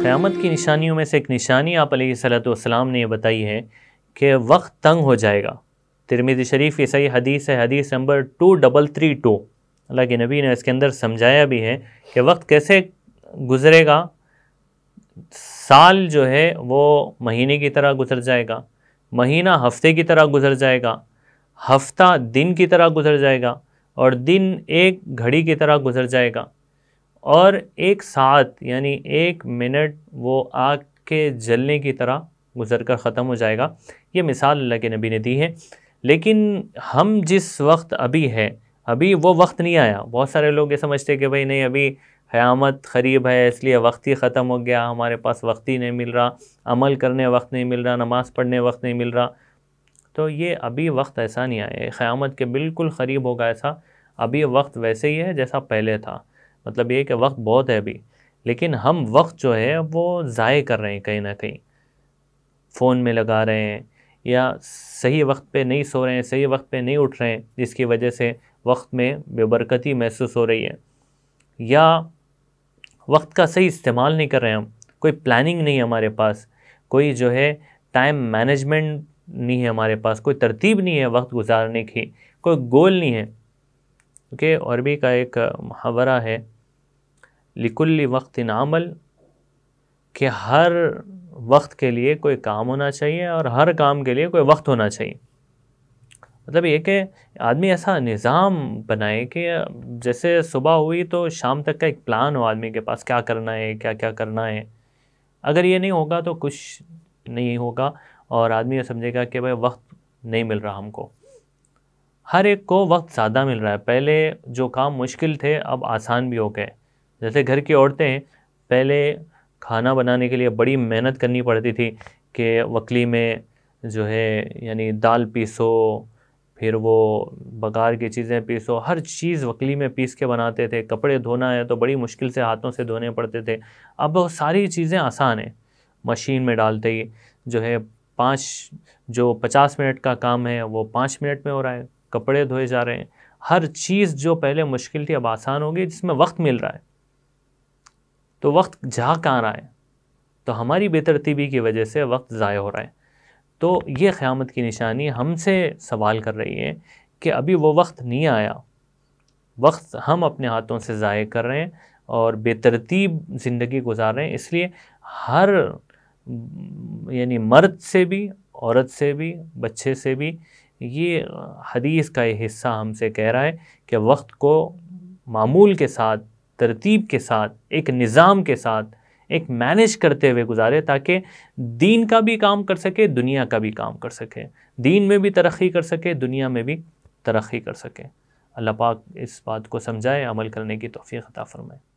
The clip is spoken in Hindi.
क़्यामत की निशानियों में से एक निशानी आप सलाम ने यह बताई है कि वक्त तंग हो जाएगा तिरमिज शरीफ ये सही हदीस है हदीस number two double three two अल्लाह के नबी ने इसके अंदर समझाया भी है कि वक्त कैसे गुजरेगा साल जो है वो महीने की तरह गुजर जाएगा महीना हफ्ते की तरह गुजर जाएगा हफ्ता दिन की तरह गुजर जाएगा और दिन एक घड़ी की तरह गुजर जाएगा और एक साथ यानी एक मिनट वो आग के जलने की तरह गुजर कर ख़त्म हो जाएगा ये मिसाल अल्लाह के नबी ने दी है लेकिन हम जिस वक्त अभी है अभी वो वक्त नहीं आया बहुत सारे लोग ये समझते कि भाई नहीं अभी हयामत करीब है इसलिए वक्त ही ख़त्म हो गया हमारे पास वक्त ही नहीं मिल रहा अमल करने वक्त नहीं मिल रहा नमाज़ पढ़ने वक्त नहीं मिल रहा तो ये अभी वक्त ऐसा नहीं आया क़्यामत के बिल्कुल करीब होगा ऐसा अभी वक्त वैसे ही है जैसा पहले था मतलब ये कि वक्त बहुत है अभी लेकिन हम वक्त जो है वो ज़ाय कर रहे हैं कहीं ना कहीं फ़ोन में लगा रहे हैं या सही वक्त पे नहीं सो रहे हैं सही वक्त पे नहीं उठ रहे हैं जिसकी वजह से वक्त में बेबरकती महसूस हो रही है या वक्त का सही इस्तेमाल नहीं कर रहे हैं हम कोई प्लानिंग नहीं है हमारे पास कोई जो है टाइम मैनेजमेंट नहीं है हमारे पास कोई तरतीब नहीं है वक्त गुजारने की कोई गोल नहीं है क्योंकि अरबी का एक मुहावरा है लिकुल वक्त नामल कि हर वक्त के लिए कोई काम होना चाहिए और हर काम के लिए कोई वक्त होना चाहिए मतलब ये कि आदमी ऐसा निज़ाम बनाए कि जैसे सुबह हुई तो शाम तक का एक प्लान हो आदमी के पास क्या करना है क्या क्या करना है अगर ये नहीं होगा तो कुछ नहीं होगा और आदमी समझेगा कि भाई वक्त नहीं मिल रहा हमको हर एक को वक्त ज़्यादा मिल रहा है पहले जो काम मुश्किल थे अब आसान भी हो गए जैसे घर की औरतें पहले खाना बनाने के लिए बड़ी मेहनत करनी पड़ती थी कि वकली में जो है यानी दाल पीसो फिर वो बघार की चीज़ें पीसो हर चीज़ वकली में पीस के बनाते थे कपड़े धोना है तो बड़ी मुश्किल से हाथों से धोने पड़ते थे अब वो सारी चीज़ें आसान हैं मशीन में डालते ही जो है पाँच जो पचास मिनट का काम है वो पाँच मिनट में हो रहा है कपड़े धोए जा रहे हैं हर चीज़ जो पहले मुश्किल थी अब आसान होगी जिसमें वक्त मिल रहा है तो वक्त जा कहाँ रहा है तो हमारी बेतरतीबी की वजह से वक्त ज़ाय हो रहा है तो ये क़्यामत की निशानी हमसे सवाल कर रही है कि अभी वो वक्त नहीं आया वक्त हम अपने हाथों से ज़ाय कर रहे हैं और बेतरतीब ज़िंदगी गुजार रहे हैं इसलिए हर यानी मर्द से भी औरत से भी बच्चे से भी ये हदीस का ये हिस्सा हमसे कह रहा है कि वक्त को मामूल के साथ तरतीब के साथ एक निज़ाम के साथ एक मैनेज करते हुए गुजारे ताकि दीन का भी काम कर सके दुनिया का भी काम कर सके दीन में भी तरक्की कर सके दुनिया में भी तरक्की कर सके अल्लाह पाक इस बात को समझाए अमल करने की तोफ़ी ख़ता फ़रमाए